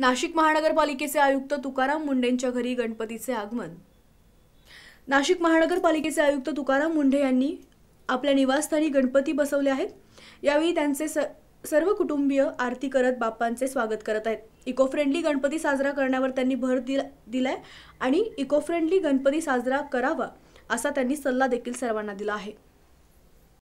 नाशिक महानगरपालिकेचे आयुक्त तुकाराम मुंडेंच्या घरी गणपतीचे आगमन नाशिक महानगरपालिकेचे आयुक्त तुकाराम मुंढे यांनी आपल्या निवासस्थानी गणपती बसवले आहेत यावेळी त्यांचे स सर्व कुटुंबीय आरती करत बाप्पांचे स्वागत करत आहेत इको फ्रेंडली गणपती साजरा करण्यावर त्यांनी भर दिला दिलाय आणि इको फ्रेंडली गणपती साजरा करावा असा त्यांनी सल्ला देखील सर्वांना दिला आहे